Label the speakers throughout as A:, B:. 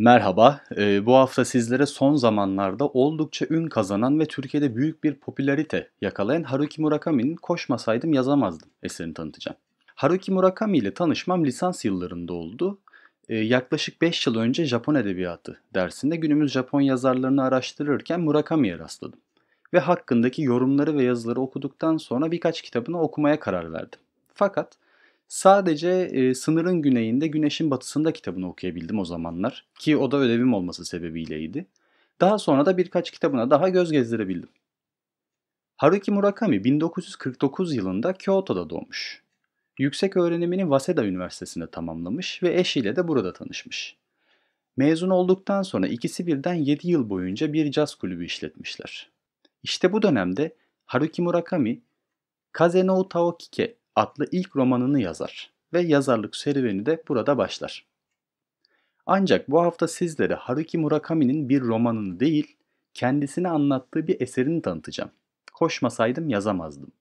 A: Merhaba, ee, bu hafta sizlere son zamanlarda oldukça ün kazanan ve Türkiye'de büyük bir popülarite yakalayan Haruki Murakami'nin Koşmasaydım Yazamazdım eserini tanıtacağım. Haruki Murakami ile tanışmam lisans yıllarında oldu. Ee, yaklaşık 5 yıl önce Japon Edebiyatı dersinde günümüz Japon yazarlarını araştırırken Murakami'ye rastladım. Ve hakkındaki yorumları ve yazıları okuduktan sonra birkaç kitabını okumaya karar verdim. Fakat Sadece e, sınırın güneyinde Güneşin Batısında kitabını okuyabildim o zamanlar ki o da ödevim olması sebebiyleydi. Daha sonra da birkaç kitabına daha göz gezdirebildim. Haruki Murakami 1949 yılında Kyoto'da doğmuş. Yüksek öğrenimini Waseda Üniversitesi'nde tamamlamış ve eşiyle de burada tanışmış. Mezun olduktan sonra ikisi birden 7 yıl boyunca bir caz kulübü işletmişler. İşte bu dönemde Haruki Murakami Kaze no Taokike adlı ilk romanını yazar ve yazarlık serüveni de burada başlar. Ancak bu hafta sizlere Haruki Murakami'nin bir romanını değil, kendisini anlattığı bir eserini tanıtacağım. Koşmasaydım yazamazdım.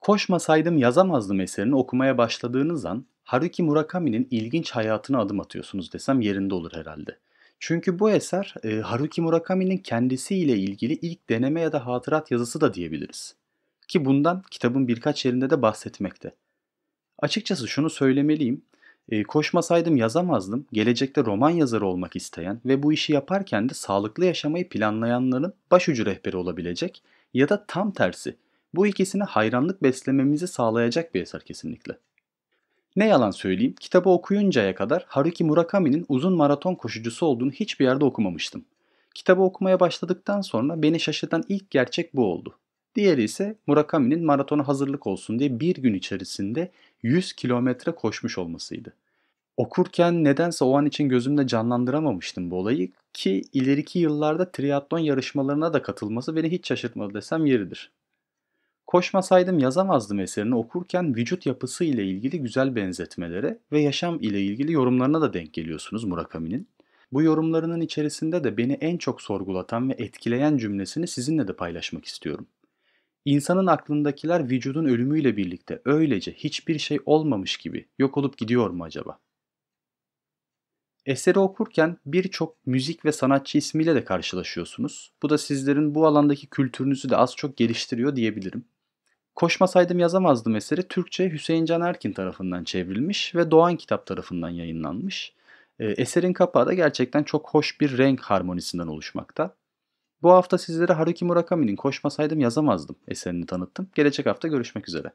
A: Koşmasaydım yazamazdım eserini okumaya başladığınız an Haruki Murakami'nin ilginç hayatına adım atıyorsunuz desem yerinde olur herhalde. Çünkü bu eser e, Haruki Murakami'nin kendisiyle ilgili ilk deneme ya da hatırat yazısı da diyebiliriz. Ki bundan kitabın birkaç yerinde de bahsetmekte. Açıkçası şunu söylemeliyim. Ee, koşmasaydım yazamazdım. Gelecekte roman yazarı olmak isteyen ve bu işi yaparken de sağlıklı yaşamayı planlayanların başucu rehberi olabilecek ya da tam tersi bu ikisini hayranlık beslememizi sağlayacak bir eser kesinlikle. Ne yalan söyleyeyim, kitabı okuyuncaya kadar Haruki Murakami'nin uzun maraton koşucusu olduğunu hiçbir yerde okumamıştım. Kitabı okumaya başladıktan sonra beni şaşırtan ilk gerçek bu oldu. Diğeri ise Murakami'nin maratona hazırlık olsun diye bir gün içerisinde 100 kilometre koşmuş olmasıydı. Okurken nedense o an için gözümde canlandıramamıştım bu olayı ki ileriki yıllarda triatlon yarışmalarına da katılması beni hiç şaşırtmadı desem yeridir. Koşmasaydım yazamazdım eserini okurken vücut yapısı ile ilgili güzel benzetmelere ve yaşam ile ilgili yorumlarına da denk geliyorsunuz Murakami'nin. Bu yorumlarının içerisinde de beni en çok sorgulatan ve etkileyen cümlesini sizinle de paylaşmak istiyorum. İnsanın aklındakiler vücudun ölümüyle birlikte öylece hiçbir şey olmamış gibi yok olup gidiyor mu acaba? Eseri okurken birçok müzik ve sanatçı ismiyle de karşılaşıyorsunuz. Bu da sizlerin bu alandaki kültürünüzü de az çok geliştiriyor diyebilirim. Koşmasaydım yazamazdım eseri Türkçe Hüseyin Can Erkin tarafından çevrilmiş ve Doğan Kitap tarafından yayınlanmış. Ee, eserin kapağı da gerçekten çok hoş bir renk harmonisinden oluşmakta. Bu hafta sizlere Haruki Murakami'nin Koşmasaydım Yazamazdım eserini tanıttım. Gelecek hafta görüşmek üzere.